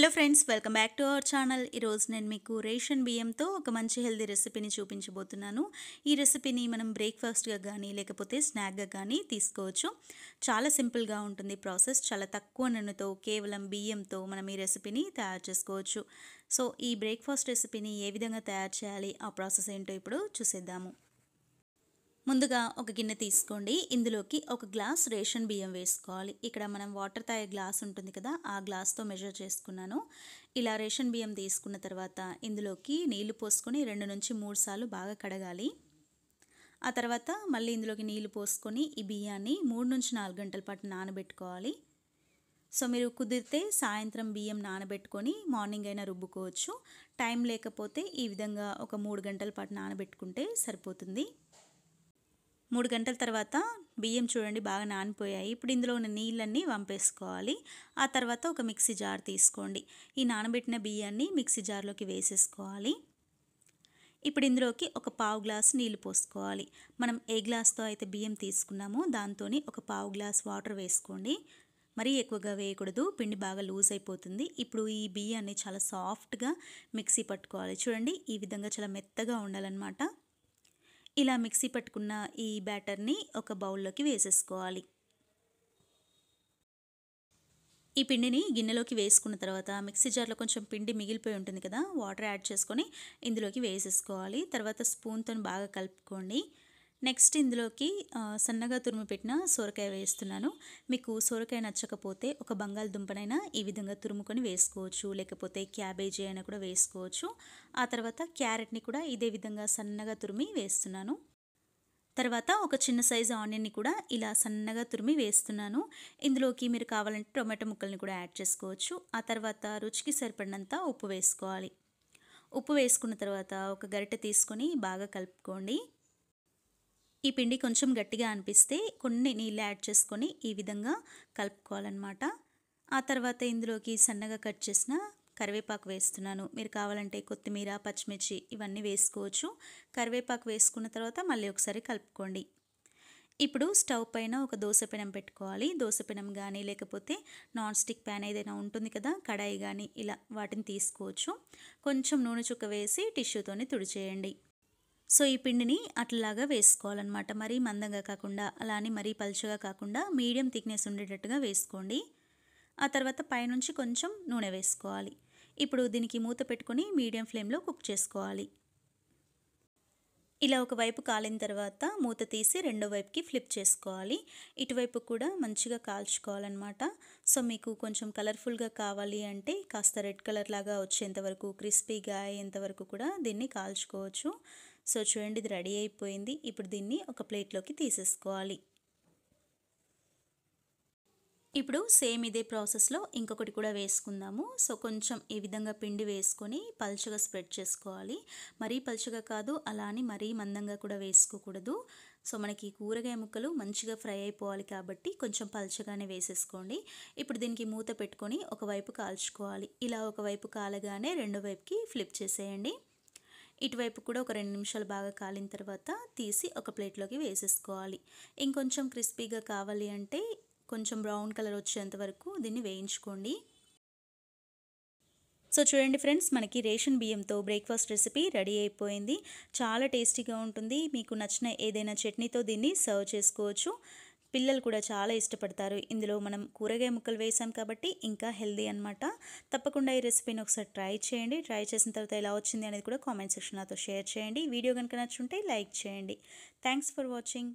hello friends welcome back to our channel ఈరోజు నేను మీకు రేషన్ బియ్యంతో ఒక మంచి హెల్దీ రెసిపీని చూపించబోతున్నాను ఈ రెసిపీని మనం బ్రేక్ఫాస్ట్గా కానీ లేకపోతే స్నాక్గా కానీ తీసుకోవచ్చు చాలా సింపుల్గా ఉంటుంది ప్రాసెస్ చాలా తక్కువ నూనెతో కేవలం బియ్యంతో మనం ఈ రెసిపీని తయారు చేసుకోవచ్చు సో ఈ బ్రేక్ఫాస్ట్ రెసిపీని ఏ విధంగా తయారు చేయాలి ఆ ప్రాసెస్ ఏంటో ఇప్పుడు చూసేద్దాము ముందుగా ఒక గిన్నె తీసుకోండి ఇందులోకి ఒక గ్లాస్ రేషన్ బియ్యం వేసుకోవాలి ఇక్కడ మనం వాటర్ తాగే గ్లాస్ ఉంటుంది కదా ఆ గ్లాస్తో మెజర్ చేసుకున్నాను ఇలా రేషన్ బియ్యం తీసుకున్న తర్వాత ఇందులోకి నీళ్లు పోసుకొని రెండు నుంచి మూడు సార్లు బాగా కడగాలి ఆ తర్వాత మళ్ళీ ఇందులోకి నీళ్లు పోసుకొని ఈ బియ్యాన్ని మూడు నుంచి నాలుగు గంటల పాటు నానబెట్టుకోవాలి సో మీరు కుదిరితే సాయంత్రం బియ్యం నానబెట్టుకొని మార్నింగ్ అయినా రుబ్బుకోవచ్చు టైం లేకపోతే ఈ విధంగా ఒక మూడు గంటల పాటు నానబెట్టుకుంటే సరిపోతుంది మూడు గంటల తర్వాత బియ్యం చూడండి బాగా నానిపోయాయి ఇప్పుడు ఇందులో ఉన్న నీళ్ళన్నీ వంపేసుకోవాలి ఆ తర్వాత ఒక మిక్సీ జార్ తీసుకోండి ఈ నానబెట్టిన బియ్యాన్ని మిక్సీ జార్లోకి వేసేసుకోవాలి ఇప్పుడు ఇందులోకి ఒక పావు గ్లాసు నీళ్లు పోసుకోవాలి మనం ఏ గ్లాస్తో అయితే బియ్యం తీసుకున్నామో దాంతో ఒక పావు గ్లాస్ వాటర్ వేసుకోండి మరీ ఎక్కువగా వేయకూడదు పిండి బాగా లూజ్ అయిపోతుంది ఇప్పుడు ఈ బియ్యాన్ని చాలా సాఫ్ట్గా మిక్సీ పట్టుకోవాలి చూడండి ఈ విధంగా చాలా మెత్తగా ఉండాలన్నమాట ఇలా మిక్సీ పట్టుకున్న ఈ బ్యాటర్ని ఒక బౌల్లోకి వేసేసుకోవాలి ఈ పిండిని గిన్నెలోకి వేసుకున్న తర్వాత మిక్సీ జార్లో కొంచెం పిండి మిగిలిపోయి ఉంటుంది కదా వాటర్ యాడ్ చేసుకొని ఇందులోకి వేసేసుకోవాలి తర్వాత స్పూన్తో బాగా కలుపుకోండి నెక్స్ట్ ఇందులోకి సన్నగా తురుము పెట్టిన సొరకాయ వేస్తున్నాను మీకు సొరకాయ నచ్చకపోతే ఒక బంగాళదుంపనైనా ఈ విధంగా తురుముకొని వేసుకోవచ్చు లేకపోతే క్యాబేజీ అయినా కూడా వేసుకోవచ్చు ఆ తర్వాత క్యారెట్ని కూడా ఇదే విధంగా సన్నగా తురిమి వేస్తున్నాను తర్వాత ఒక చిన్న సైజు ఆనియన్ని కూడా ఇలా సన్నగా తురిమి వేస్తున్నాను ఇందులోకి మీరు కావాలంటే టొమాటో ముక్కల్ని కూడా యాడ్ చేసుకోవచ్చు ఆ తర్వాత రుచికి సరిపడినంత ఉప్పు వేసుకోవాలి ఉప్పు వేసుకున్న తర్వాత ఒక గరిటె తీసుకొని బాగా కలుపుకోండి ఈ పిండి కొంచెం గట్టిగా అనిపిస్తే కొన్ని నీళ్ళు యాడ్ చేసుకొని ఈ విధంగా కలుపుకోవాలన్నమాట ఆ తర్వాత ఇందులోకి సన్నగా కట్ చేసిన కరివేపాకు వేస్తున్నాను మీరు కావాలంటే కొత్తిమీర పచ్చిమిర్చి ఇవన్నీ వేసుకోవచ్చు కరివేపాకు వేసుకున్న తర్వాత మళ్ళీ ఒకసారి కలుపుకోండి ఇప్పుడు స్టవ్ పైన ఒక పెనం పెట్టుకోవాలి పెనం కానీ లేకపోతే నాన్ స్టిక్ ప్యాన్ ఏదైనా ఉంటుంది కదా కడాయి కానీ ఇలా వాటిని తీసుకోవచ్చు కొంచెం నూనె చుక్క వేసి టిష్యూతోని తుడిచేయండి సో ఈ పిండిని అట్లాగా వేసుకోవాలన్నమాట మరీ మందంగా కాకుండా అలానే మరీ పలుచగా కాకుండా మీడియం థిక్నెస్ ఉండేటట్టుగా వేసుకోండి ఆ తర్వాత పైనుంచి కొంచెం నూనె వేసుకోవాలి ఇప్పుడు దీనికి మూత పెట్టుకొని మీడియం ఫ్లేమ్లో కుక్ చేసుకోవాలి ఇలా ఒకవైపు కాలిన తర్వాత మూత తీసి రెండో వైపుకి ఫ్లిప్ చేసుకోవాలి ఇటువైపు కూడా మంచిగా కాల్చుకోవాలన్నమాట సో మీకు కొంచెం కలర్ఫుల్గా కావాలి అంటే కాస్త రెడ్ కలర్ లాగా వచ్చేంతవరకు క్రిస్పీగా అయ్యేంతవరకు కూడా దీన్ని కాల్చుకోవచ్చు సో చూడండి ఇది రెడీ అయిపోయింది ఇప్పుడు దీన్ని ఒక ప్లేట్లోకి తీసేసుకోవాలి ఇప్పుడు సేమ్ ఇదే ప్రాసెస్లో ఇంకొకటి కూడా వేసుకుందాము సో కొంచెం ఈ విధంగా పిండి వేసుకొని పలుచగా స్ప్రెడ్ చేసుకోవాలి మరీ పలుచగా కాదు అలా అని మరీ మందంగా కూడా వేసుకోకూడదు సో మనకి కూరగాయ ముక్కలు మంచిగా ఫ్రై అయిపోవాలి కాబట్టి కొంచెం పలుచగానే వేసేసుకోండి ఇప్పుడు దీనికి మూత పెట్టుకొని ఒకవైపు కాల్చుకోవాలి ఇలా ఒకవైపు కాలగానే రెండో వైపుకి ఫ్లిప్ చేసేయండి ఇటువైపు కూడా ఒక రెండు నిమిషాలు బాగా కాలిన తర్వాత తీసి ఒక ప్లేట్లోకి వేసేసుకోవాలి ఇంకొంచెం క్రిస్పీగా కావాలి అంటే కొంచెం బ్రౌన్ కలర్ వచ్చేంత వరకు దీన్ని వేయించుకోండి సో చూడండి ఫ్రెండ్స్ మనకి రేషన్ బియ్యంతో బ్రేక్ఫాస్ట్ రెసిపీ రెడీ అయిపోయింది చాలా టేస్టీగా ఉంటుంది మీకు నచ్చిన ఏదైనా చట్నీతో దీన్ని సర్వ్ చేసుకోవచ్చు పిల్లలు కూడా చాలా ఇష్టపడతారు ఇందులో మనం కూరగాయ ముక్కలు వేసాం కాబట్టి ఇంకా హెల్దీ అనమాట తప్పకుండా ఈ రెసిపీని ఒకసారి ట్రై చేయండి ట్రై చేసిన తర్వాత ఎలా వచ్చింది అనేది కూడా కామెంట్ సెక్షన్ నాతో షేర్ చేయండి వీడియో కనుక నచ్చుంటే లైక్ చేయండి థ్యాంక్స్ ఫర్ వాచింగ్